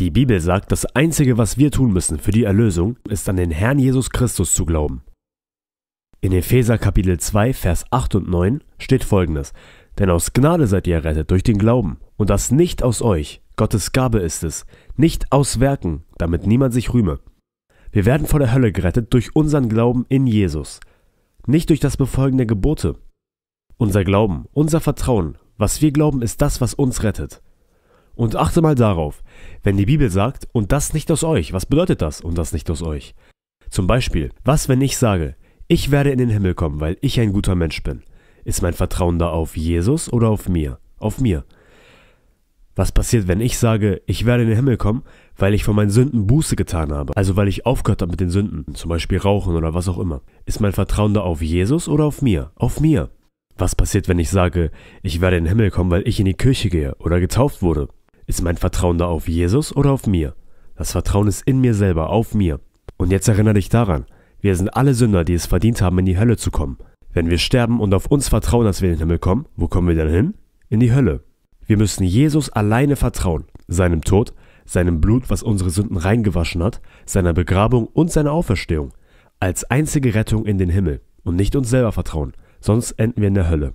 Die Bibel sagt, das Einzige, was wir tun müssen für die Erlösung, ist an den Herrn Jesus Christus zu glauben. In Epheser Kapitel 2, Vers 8 und 9 steht folgendes: Denn aus Gnade seid ihr errettet durch den Glauben, und das nicht aus euch, Gottes Gabe ist es, nicht aus Werken, damit niemand sich rühme. Wir werden vor der Hölle gerettet durch unseren Glauben in Jesus, nicht durch das Befolgen der Gebote. Unser Glauben, unser Vertrauen, was wir glauben, ist das, was uns rettet. Und achte mal darauf, wenn die Bibel sagt, und das nicht aus euch, was bedeutet das, und das nicht aus euch? Zum Beispiel, was wenn ich sage, ich werde in den Himmel kommen, weil ich ein guter Mensch bin? Ist mein Vertrauen da auf Jesus oder auf mir? Auf mir. Was passiert, wenn ich sage, ich werde in den Himmel kommen, weil ich von meinen Sünden Buße getan habe? Also weil ich aufgehört habe mit den Sünden, zum Beispiel Rauchen oder was auch immer. Ist mein Vertrauen da auf Jesus oder auf mir? Auf mir. Was passiert, wenn ich sage, ich werde in den Himmel kommen, weil ich in die Kirche gehe oder getauft wurde? Ist mein Vertrauen da auf Jesus oder auf mir? Das Vertrauen ist in mir selber, auf mir. Und jetzt erinnere dich daran, wir sind alle Sünder, die es verdient haben, in die Hölle zu kommen. Wenn wir sterben und auf uns vertrauen, dass wir in den Himmel kommen, wo kommen wir dann hin? In die Hölle. Wir müssen Jesus alleine vertrauen, seinem Tod, seinem Blut, was unsere Sünden reingewaschen hat, seiner Begrabung und seiner Auferstehung, als einzige Rettung in den Himmel und nicht uns selber vertrauen, sonst enden wir in der Hölle.